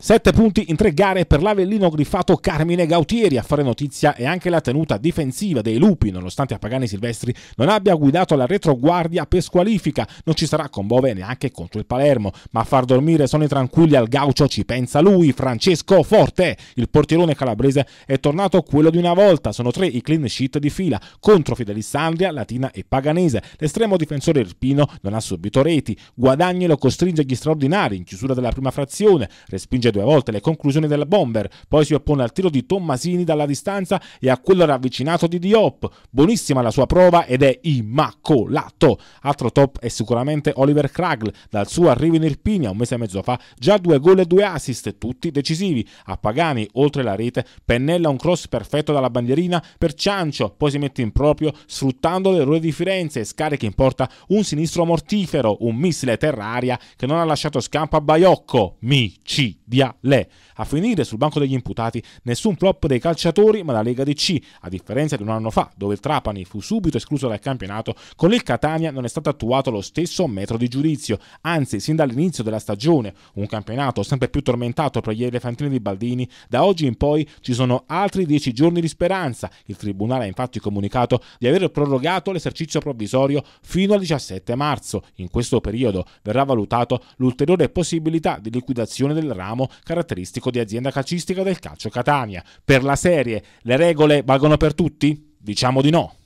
Sette punti in tre gare per l'Avellino griffato Carmine Gautieri. A fare notizia è anche la tenuta difensiva dei Lupi, nonostante Pagani Silvestri non abbia guidato la retroguardia per squalifica. Non ci sarà con Bove neanche contro il Palermo, ma a far dormire sono i tranquilli al Gaucio ci pensa lui, Francesco Forte. Il portierone calabrese è tornato quello di una volta. Sono tre i clean sheet di fila contro Fidelissandria, Latina e Paganese. L'estremo difensore Irpino non ha subito reti. Guadagni lo costringe agli straordinari in chiusura della prima frazione. Respinge Mangia due volte le conclusioni del bomber, poi si oppone al tiro di Tommasini dalla distanza e a quello ravvicinato di Diop. Buonissima la sua prova ed è immacolato. Altro top è sicuramente Oliver Kragl, dal suo arrivo in Irpinia un mese e mezzo fa, già due gol e due assist, tutti decisivi. A Pagani, oltre la rete, pennella un cross perfetto dalla bandierina per Ciancio, poi si mette in proprio sfruttando l'errore di Firenze e scarica in porta un sinistro mortifero, un missile terra-aria che non ha lasciato scampo a Baiocco. Micidio. Viale. A finire sul banco degli imputati nessun flop dei calciatori ma la Lega DC, a differenza di un anno fa dove il Trapani fu subito escluso dal campionato, con il Catania non è stato attuato lo stesso metro di giudizio, anzi sin dall'inizio della stagione, un campionato sempre più tormentato per gli elefantini di Baldini, da oggi in poi ci sono altri 10 giorni di speranza. Il Tribunale ha infatti comunicato di aver prorogato l'esercizio provvisorio fino al 17 marzo. In questo periodo verrà valutato l'ulteriore possibilità di liquidazione del ramo caratteristico di azienda calcistica del calcio Catania. Per la serie le regole valgono per tutti? Diciamo di no.